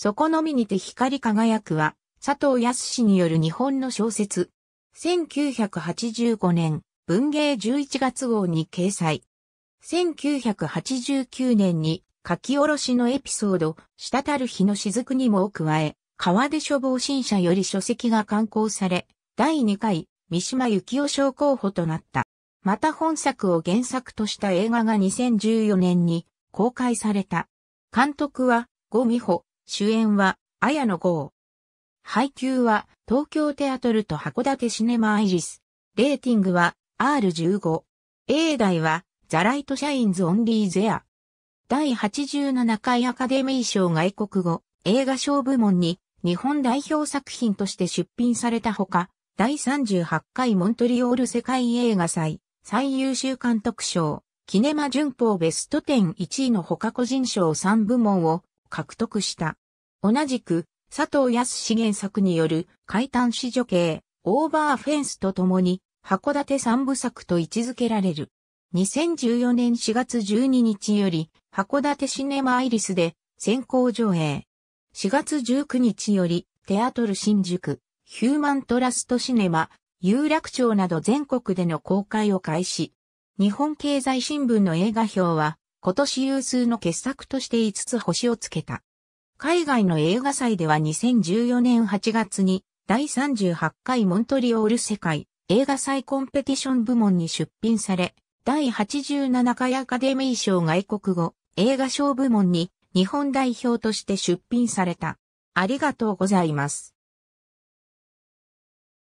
そこのみにて光り輝くは、佐藤康による日本の小説。1985年、文芸11月号に掲載。1989年に書き下ろしのエピソード、滴る日の雫にも加え、川出処方新社より書籍が刊行され、第2回、三島幸紀夫賞候補となった。また本作を原作とした映画が2014年に公開された。監督は、ゴミ穂、主演は、綾野剛。配給は、東京テアトルと函館シネマアイリス。レーティングは、R15。A 代は、ザライトシャインズオンリーゼア。第87回アカデミー賞外国語、映画賞部門に、日本代表作品として出品されたほか、第38回モントリオール世界映画祭、最優秀監督賞、キネマ旬報ベスト101位のほか個人賞3部門を獲得した。同じく、佐藤康資原作による、怪談史女系、オーバーフェンスとともに、函館三部作と位置づけられる。2014年4月12日より、函館シネマアイリスで、先行上映。4月19日より、テアトル新宿、ヒューマントラストシネマ、有楽町など全国での公開を開始。日本経済新聞の映画表は、今年有数の傑作として5つ星をつけた。海外の映画祭では2014年8月に第38回モントリオール世界映画祭コンペティション部門に出品され、第87回アカデミー賞外国語映画賞部門に日本代表として出品された。ありがとうございます。